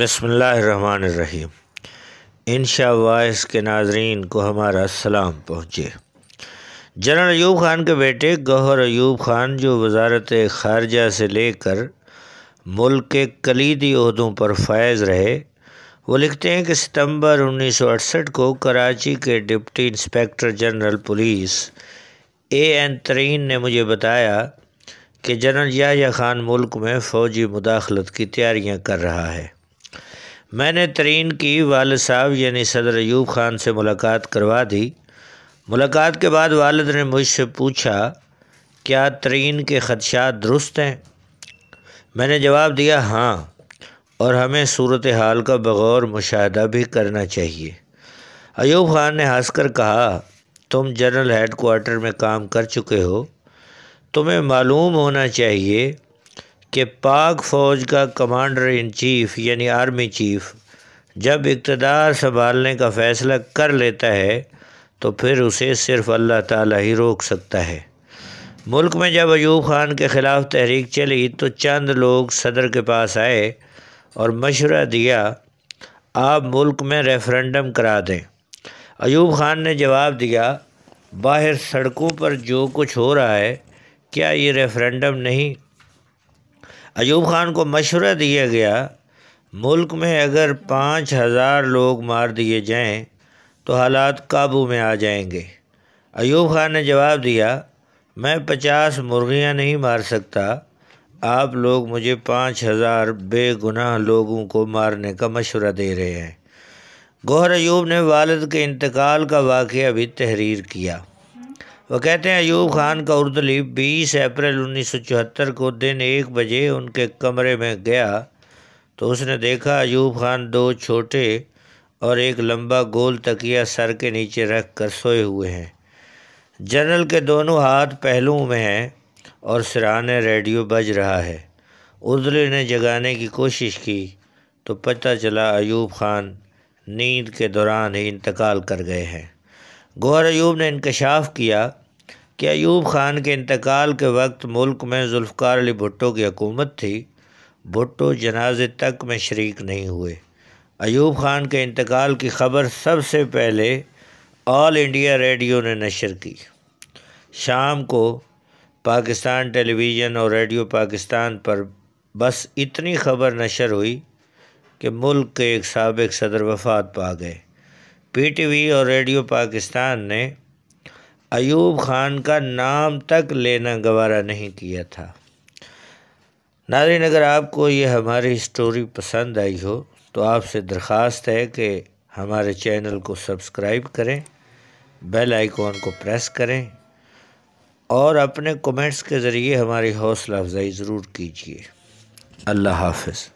बसमीम इन वाइस के नाजरन को हमारा सलाम पहुँचे जनरल ऐब ख़ान के बेटे गौहर ऐब ख़ान जो वजारत ख़ारजा से लेकर मुल्क के कलीदी अहदों पर फ़ायज़ रहे वो लिखते हैं कि सितंबर 1968 को कराची के deputy inspector general police A N Tarin ने मुझे बताया कि जनरल याया ख़ान मुल्क में फ़ौजी मुदाखलत की तैयारियां कर रहा है मैंने तरीन की वाल साहब यानी सदर अयूब ख़ान से मुलाकात करवा दी मुलाकात के बाद वालद ने मुझसे पूछा क्या तरीन के ख़दशात दुरुस्त हैं मैंने जवाब दिया हाँ और हमें सूरत हाल का बग़ौर मुशाह भी करना चाहिए अयूब ख़ान ने हंसकर कहा तुम जनरल हेड कोार्टर में काम कर चुके हो तुम्हें मालूम होना चाहिए कि पाक फ़ौज का कमांडर इन चीफ़ यानी आर्मी चीफ़ जब इकतदार संभालने का फ़ैसला कर लेता है तो फिर उसे सिर्फ अल्लाह ताला ही रोक सकता है मुल्क में जब अयूब ख़ान के ख़िलाफ़ तहरीक चली तो चंद लोग सदर के पास आए और मशवरा दिया आप मुल्क में रेफरेंडम करा दें अयूब ख़ान ने जवाब दिया बाहर सड़कों पर जो कुछ हो रहा है क्या ये रेफरेंडम नहीं अयूब ख़ान को मशवरा दिया गया मुल्क में अगर पाँच हज़ार लोग मार दिए जाएं तो हालात काबू में आ जाएंगे अयूब ख़ान ने जवाब दिया मैं पचास मुर्गियां नहीं मार सकता आप लोग मुझे पाँच हज़ार बेगुनाह लोगों को मारने का मशवरा दे रहे हैं गौर अयूब ने वालद के इंतकाल का वाक़ भी तहरीर किया वो कहते हैं अयूब खान का उर्दलीफ बीस अप्रैल उन्नीस को दिन एक बजे उनके कमरे में गया तो उसने देखा अयूब खान दो छोटे और एक लंबा गोल तकिया सर के नीचे रख कर सोए हुए हैं जनरल के दोनों हाथ पहलुओं में हैं और सिराने रेडियो बज रहा है उर्दली ने जगाने की कोशिश की तो पता चला अयूब खान नींद के दौरान ही इंतकाल कर गए हैं गौर अयूब ने इंकशाफ किया कि ऐब खान के इंतकाल के वक्त मुल्क में जुल्फ़ार अली भुट्टो की हकूमत थी भुट्टो जनाजे तक में शर्क नहीं हुए ऐब खान के इंतकाल की खबर सबसे पहले ऑल इंडिया रेडियो ने नशर की शाम को पाकिस्तान टेलीविज़न और रेडियो पाकिस्तान पर बस इतनी खबर नशर हुई कि मुल्क के एक सबक सदर वफात पा गए पीटीवी और रेडियो पाकिस्तान ने अयूब खान का नाम तक लेना गवारा नहीं किया था नारिन अगर आपको ये हमारी स्टोरी पसंद आई हो तो आपसे दरख्वास्त है कि हमारे चैनल को सब्सक्राइब करें बेल आइकॉन को प्रेस करें और अपने कमेंट्स के ज़रिए हमारी हौसला अफजाई ज़रूर कीजिए अल्लाह हाफिज़